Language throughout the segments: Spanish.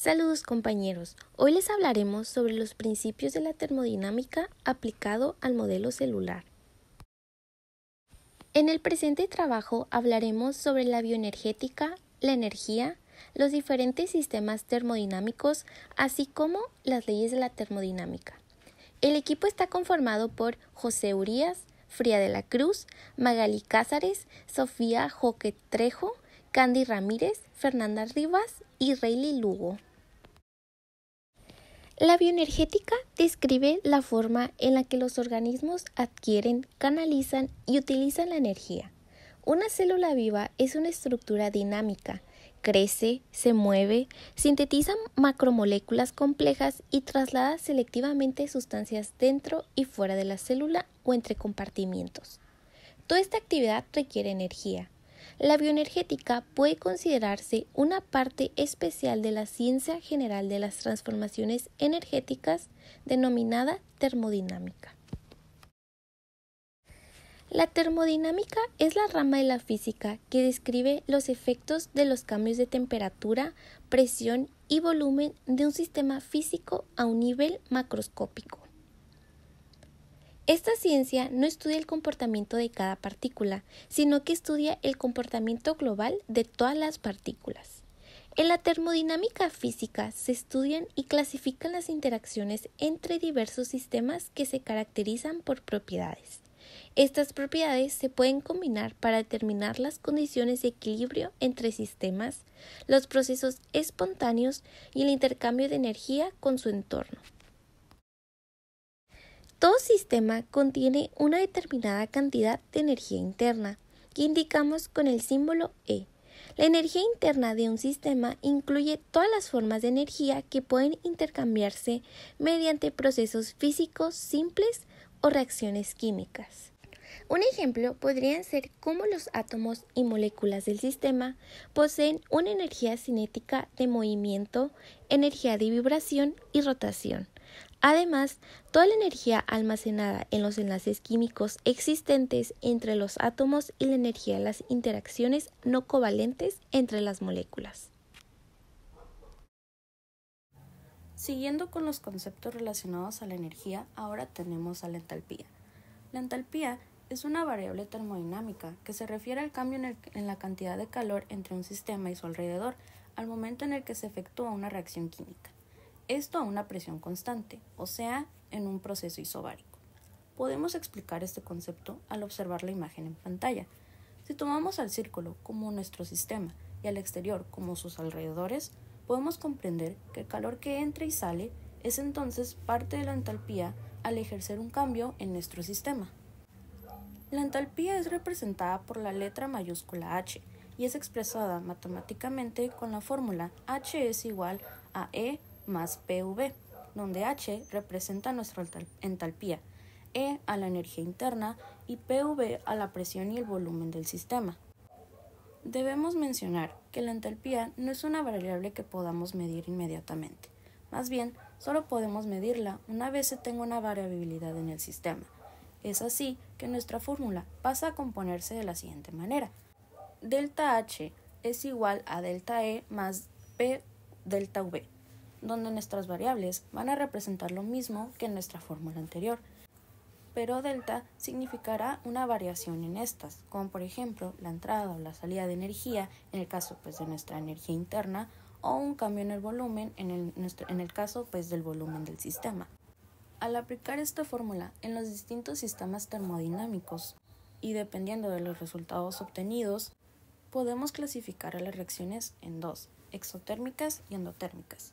Saludos compañeros, hoy les hablaremos sobre los principios de la termodinámica aplicado al modelo celular. En el presente trabajo hablaremos sobre la bioenergética, la energía, los diferentes sistemas termodinámicos, así como las leyes de la termodinámica. El equipo está conformado por José Urías, Fría de la Cruz, Magali Cázares, Sofía Joque Trejo, Candy Ramírez, Fernanda Rivas y Rayleigh Lugo. La bioenergética describe la forma en la que los organismos adquieren, canalizan y utilizan la energía. Una célula viva es una estructura dinámica, crece, se mueve, sintetiza macromoléculas complejas y traslada selectivamente sustancias dentro y fuera de la célula o entre compartimientos. Toda esta actividad requiere energía. La bioenergética puede considerarse una parte especial de la ciencia general de las transformaciones energéticas denominada termodinámica. La termodinámica es la rama de la física que describe los efectos de los cambios de temperatura, presión y volumen de un sistema físico a un nivel macroscópico. Esta ciencia no estudia el comportamiento de cada partícula, sino que estudia el comportamiento global de todas las partículas. En la termodinámica física se estudian y clasifican las interacciones entre diversos sistemas que se caracterizan por propiedades. Estas propiedades se pueden combinar para determinar las condiciones de equilibrio entre sistemas, los procesos espontáneos y el intercambio de energía con su entorno. Todo sistema contiene una determinada cantidad de energía interna, que indicamos con el símbolo E. La energía interna de un sistema incluye todas las formas de energía que pueden intercambiarse mediante procesos físicos simples o reacciones químicas. Un ejemplo podrían ser cómo los átomos y moléculas del sistema poseen una energía cinética de movimiento, energía de vibración y rotación, Además, toda la energía almacenada en los enlaces químicos existentes entre los átomos y la energía de las interacciones no covalentes entre las moléculas. Siguiendo con los conceptos relacionados a la energía, ahora tenemos a la entalpía. La entalpía es una variable termodinámica que se refiere al cambio en, en la cantidad de calor entre un sistema y su alrededor al momento en el que se efectúa una reacción química. Esto a una presión constante, o sea, en un proceso isobárico. Podemos explicar este concepto al observar la imagen en pantalla. Si tomamos al círculo como nuestro sistema y al exterior como sus alrededores, podemos comprender que el calor que entra y sale es entonces parte de la entalpía al ejercer un cambio en nuestro sistema. La entalpía es representada por la letra mayúscula H y es expresada matemáticamente con la fórmula H es igual a E más PV, donde H representa nuestra entalpía, E a la energía interna y PV a la presión y el volumen del sistema. Debemos mencionar que la entalpía no es una variable que podamos medir inmediatamente, más bien solo podemos medirla una vez se tenga una variabilidad en el sistema. Es así que nuestra fórmula pasa a componerse de la siguiente manera. Delta H es igual a delta E más P delta V, donde nuestras variables van a representar lo mismo que en nuestra fórmula anterior, pero delta significará una variación en estas, como por ejemplo la entrada o la salida de energía en el caso pues, de nuestra energía interna o un cambio en el volumen en el, caso pues, del volumen del sistema. Al aplicar esta fórmula en los distintos sistemas termodinámicos y dependiendo de los resultados obtenidos, podemos clasificar a las reacciones en dos, exotérmicas y endotérmicas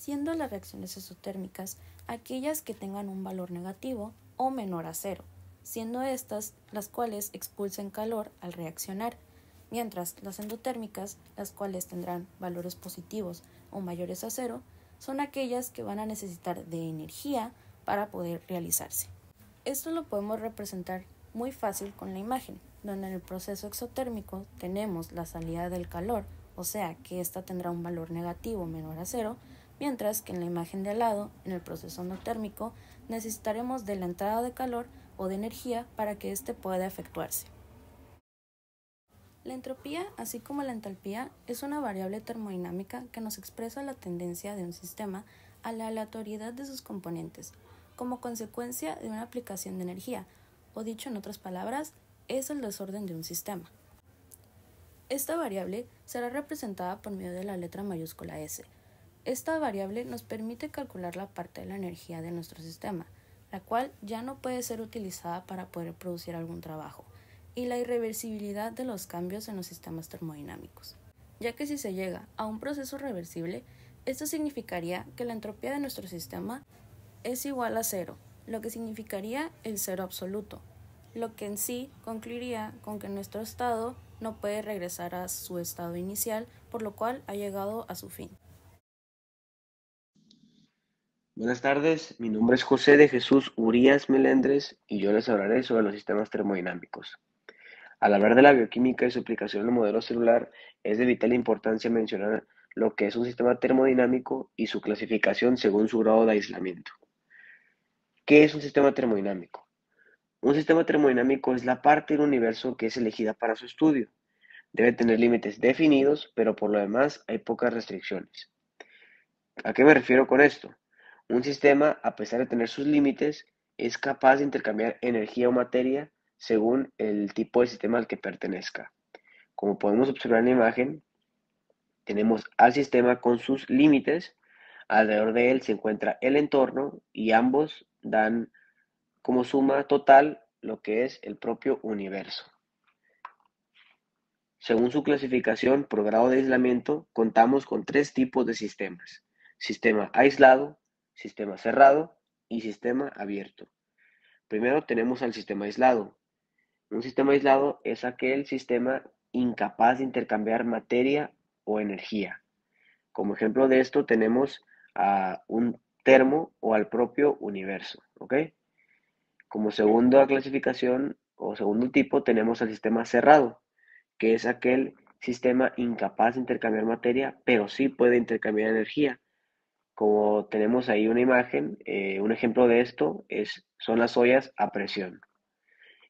siendo las reacciones exotérmicas aquellas que tengan un valor negativo o menor a cero, siendo estas las cuales expulsen calor al reaccionar, mientras las endotérmicas, las cuales tendrán valores positivos o mayores a cero, son aquellas que van a necesitar de energía para poder realizarse. Esto lo podemos representar muy fácil con la imagen, donde en el proceso exotérmico tenemos la salida del calor, o sea que ésta tendrá un valor negativo o menor a cero, mientras que en la imagen de al lado, en el proceso no térmico, necesitaremos de la entrada de calor o de energía para que éste pueda efectuarse. La entropía, así como la entalpía, es una variable termodinámica que nos expresa la tendencia de un sistema a la aleatoriedad de sus componentes, como consecuencia de una aplicación de energía, o dicho en otras palabras, es el desorden de un sistema. Esta variable será representada por medio de la letra mayúscula S, esta variable nos permite calcular la parte de la energía de nuestro sistema, la cual ya no puede ser utilizada para poder producir algún trabajo, y la irreversibilidad de los cambios en los sistemas termodinámicos. Ya que si se llega a un proceso reversible, esto significaría que la entropía de nuestro sistema es igual a cero, lo que significaría el cero absoluto, lo que en sí concluiría con que nuestro estado no puede regresar a su estado inicial, por lo cual ha llegado a su fin. Buenas tardes, mi nombre es José de Jesús Urias Melendres y yo les hablaré sobre los sistemas termodinámicos. Al hablar de la bioquímica y su aplicación en el modelo celular, es de vital importancia mencionar lo que es un sistema termodinámico y su clasificación según su grado de aislamiento. ¿Qué es un sistema termodinámico? Un sistema termodinámico es la parte del universo que es elegida para su estudio. Debe tener límites definidos, pero por lo demás hay pocas restricciones. ¿A qué me refiero con esto? Un sistema, a pesar de tener sus límites, es capaz de intercambiar energía o materia según el tipo de sistema al que pertenezca. Como podemos observar en la imagen, tenemos al sistema con sus límites, alrededor de él se encuentra el entorno y ambos dan como suma total lo que es el propio universo. Según su clasificación por grado de aislamiento, contamos con tres tipos de sistemas. Sistema aislado, sistema cerrado y sistema abierto. Primero tenemos al sistema aislado. Un sistema aislado es aquel sistema incapaz de intercambiar materia o energía. Como ejemplo de esto tenemos a un termo o al propio universo. Como segunda clasificación o segundo tipo tenemos al sistema cerrado, que es aquel sistema incapaz de intercambiar materia, pero sí puede intercambiar energía. Como tenemos ahí una imagen, eh, un ejemplo de esto es, son las ollas a presión.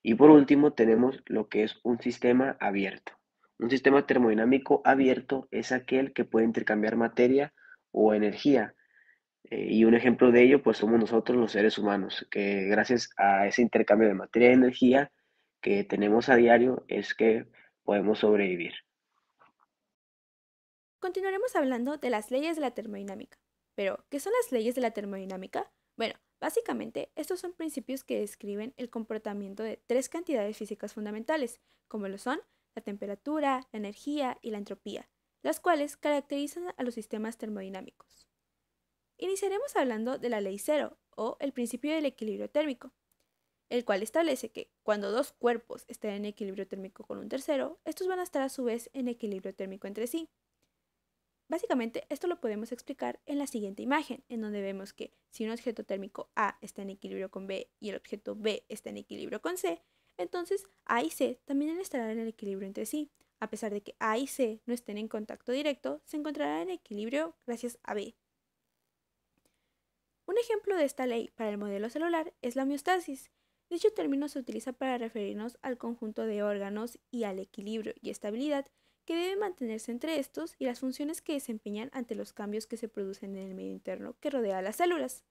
Y por último tenemos lo que es un sistema abierto. Un sistema termodinámico abierto es aquel que puede intercambiar materia o energía. Eh, y un ejemplo de ello pues somos nosotros los seres humanos, que gracias a ese intercambio de materia y energía que tenemos a diario es que podemos sobrevivir. Continuaremos hablando de las leyes de la termodinámica, pero, ¿qué son las leyes de la termodinámica? Bueno, básicamente estos son principios que describen el comportamiento de tres cantidades físicas fundamentales, como lo son la temperatura, la energía y la entropía, las cuales caracterizan a los sistemas termodinámicos. Iniciaremos hablando de la ley cero, o el principio del equilibrio térmico, el cual establece que cuando dos cuerpos estén en equilibrio térmico con un tercero, estos van a estar a su vez en equilibrio térmico entre sí. Básicamente esto lo podemos explicar en la siguiente imagen, en donde vemos que si un objeto térmico A está en equilibrio con B y el objeto B está en equilibrio con C, entonces A y C también estarán en equilibrio entre sí. A pesar de que A y C no estén en contacto directo, se encontrarán en equilibrio gracias a B. Un ejemplo de esta ley para el modelo celular es la homeostasis. Dicho término se utiliza para referirnos al conjunto de órganos y al equilibrio y estabilidad que debe mantenerse entre estos y las funciones que desempeñan ante los cambios que se producen en el medio interno que rodea a las células.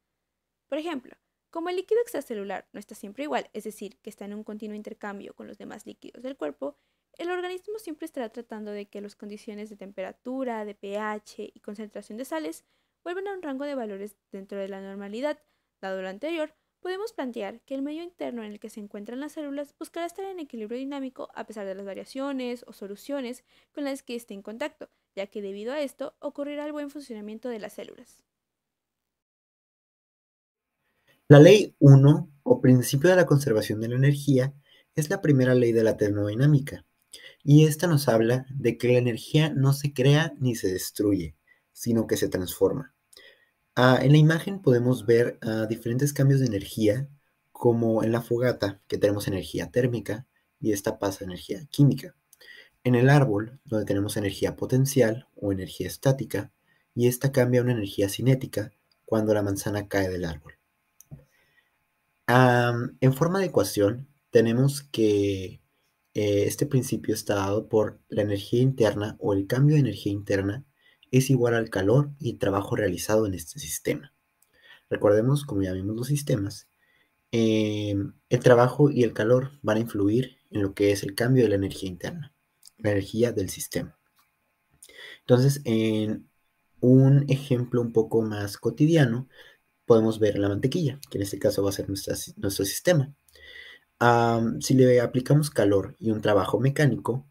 Por ejemplo, como el líquido extracelular no está siempre igual, es decir, que está en un continuo intercambio con los demás líquidos del cuerpo, el organismo siempre estará tratando de que las condiciones de temperatura, de pH y concentración de sales vuelvan a un rango de valores dentro de la normalidad, dado lo anterior, Podemos plantear que el medio interno en el que se encuentran las células buscará estar en equilibrio dinámico a pesar de las variaciones o soluciones con las que esté en contacto, ya que debido a esto ocurrirá el buen funcionamiento de las células. La ley 1, o principio de la conservación de la energía, es la primera ley de la termodinámica, y esta nos habla de que la energía no se crea ni se destruye, sino que se transforma. Ah, en la imagen podemos ver ah, diferentes cambios de energía, como en la fogata, que tenemos energía térmica y esta pasa a energía química. En el árbol, donde tenemos energía potencial o energía estática, y esta cambia a una energía cinética cuando la manzana cae del árbol. en forma de ecuación, tenemos que eh, este principio está dado por la energía interna o el cambio de energía interna es igual al calor y trabajo realizado en este sistema. Recordemos, como ya vimos los sistemas, eh, el trabajo y el calor van a influir en lo que es el cambio de la energía interna, la energía del sistema. Entonces, en un ejemplo un poco más cotidiano, podemos ver la mantequilla, que en este caso va a ser nuestro sistema. si le aplicamos calor y un trabajo mecánico,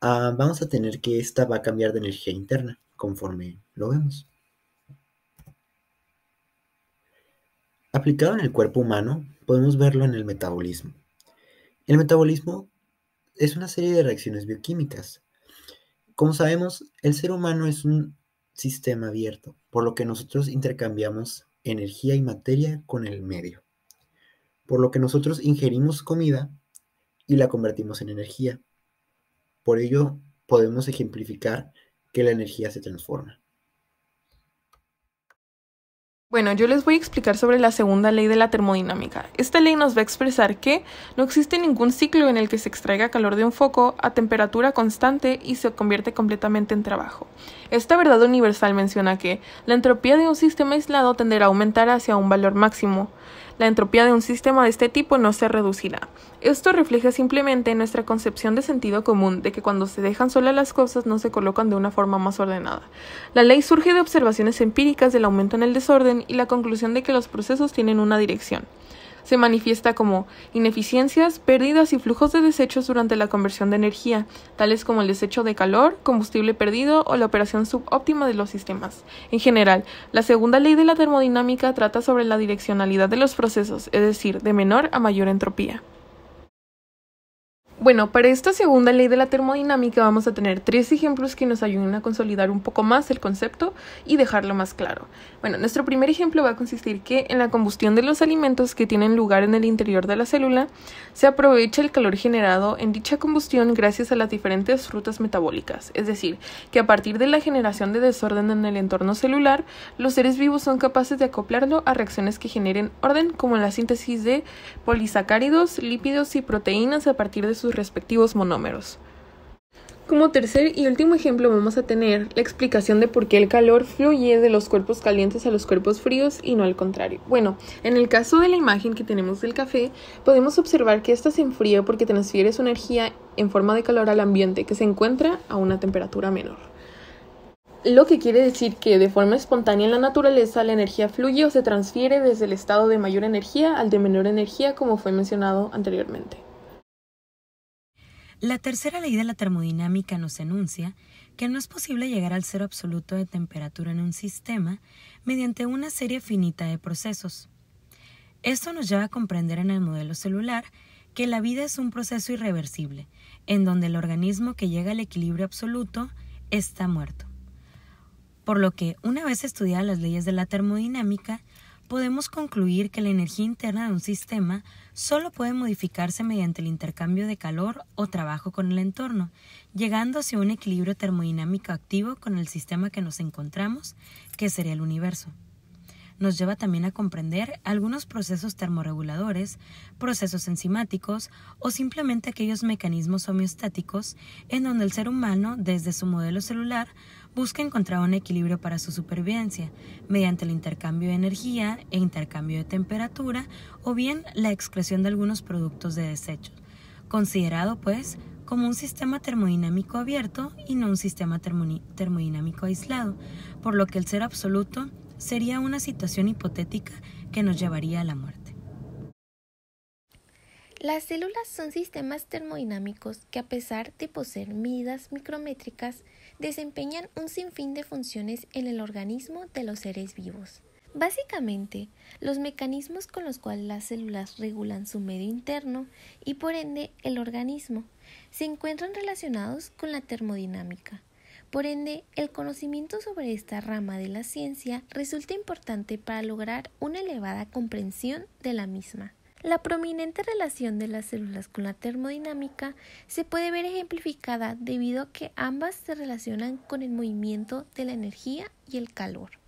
ah, vamos a tener que esta va a cambiar de energía interna conforme lo vemos. Aplicado en el cuerpo humano, podemos verlo en el metabolismo. El metabolismo es una serie de reacciones bioquímicas. Como sabemos, el ser humano es un sistema abierto, por lo que nosotros intercambiamos energía y materia con el medio. Por lo que nosotros ingerimos comida y la convertimos en energía. Por ello, podemos ejemplificar que la energía se transforma. Bueno, yo les voy a explicar sobre la segunda ley de la termodinámica. Esta ley nos va a expresar que no existe ningún ciclo en el que se extraiga calor de un foco a temperatura constante y se convierte completamente en trabajo. Esta verdad universal menciona que la entropía de un sistema aislado tenderá a aumentar hacia un valor máximo la entropía de un sistema de este tipo no se reducirá. Esto refleja simplemente nuestra concepción de sentido común de que cuando se dejan solas las cosas no se colocan de una forma más ordenada. La ley surge de observaciones empíricas del aumento en el desorden y la conclusión de que los procesos tienen una dirección se manifiesta como ineficiencias, pérdidas y flujos de desechos durante la conversión de energía, tales como el desecho de calor, combustible perdido o la operación subóptima de los sistemas. En general, la segunda ley de la termodinámica trata sobre la direccionalidad de los procesos, es decir, de menor a mayor entropía. Bueno, para esta segunda ley de la termodinámica vamos a tener tres ejemplos que nos ayuden a consolidar un poco más el concepto y dejarlo más claro. Bueno, nuestro primer ejemplo va a consistir que en la combustión de los alimentos que tienen lugar en el interior de la célula, se aprovecha el calor generado en dicha combustión gracias a las diferentes rutas metabólicas, es decir, que a partir de la generación de desorden en el entorno celular, los seres vivos son capaces de acoplarlo a reacciones que generen orden como la síntesis de polisacáridos, lípidos y proteínas a partir de sus respectivos monómeros. Como tercer y último ejemplo vamos a tener la explicación de por qué el calor fluye de los cuerpos calientes a los cuerpos fríos y no al contrario. Bueno, en el caso de la imagen que tenemos del café, podemos observar que ésta se enfría porque transfiere su energía en forma de calor al ambiente que se encuentra a una temperatura menor. Lo que quiere decir que de forma espontánea en la naturaleza la energía fluye o se transfiere desde el estado de mayor energía al de menor energía como fue mencionado anteriormente. La tercera ley de la termodinámica nos enuncia que no es posible llegar al cero absoluto de temperatura en un sistema mediante una serie finita de procesos. Esto nos lleva a comprender en el modelo celular que la vida es un proceso irreversible, en donde el organismo que llega al equilibrio absoluto está muerto. Por lo que, una vez estudiadas las leyes de la termodinámica, podemos concluir que la energía interna de un sistema solo puede modificarse mediante el intercambio de calor o trabajo con el entorno, llegándose a un equilibrio termodinámico activo con el sistema que nos encontramos, que sería el universo. Nos lleva también a comprender algunos procesos termorreguladores, procesos enzimáticos o simplemente aquellos mecanismos homeostáticos en donde el ser humano, desde su modelo celular, busca encontrar un equilibrio para su supervivencia mediante el intercambio de energía e intercambio de temperatura o bien la excreción de algunos productos de desechos, considerado pues como un sistema termodinámico abierto y no un sistema termodinámico aislado, por lo que el ser absoluto sería una situación hipotética que nos llevaría a la muerte. Las células son sistemas termodinámicos que a pesar de poseer medidas micrométricas, desempeñan un sinfín de funciones en el organismo de los seres vivos. Básicamente, los mecanismos con los cuales las células regulan su medio interno y por ende el organismo se encuentran relacionados con la termodinámica. Por ende, el conocimiento sobre esta rama de la ciencia resulta importante para lograr una elevada comprensión de la misma. La prominente relación de las células con la termodinámica se puede ver ejemplificada debido a que ambas se relacionan con el movimiento de la energía y el calor.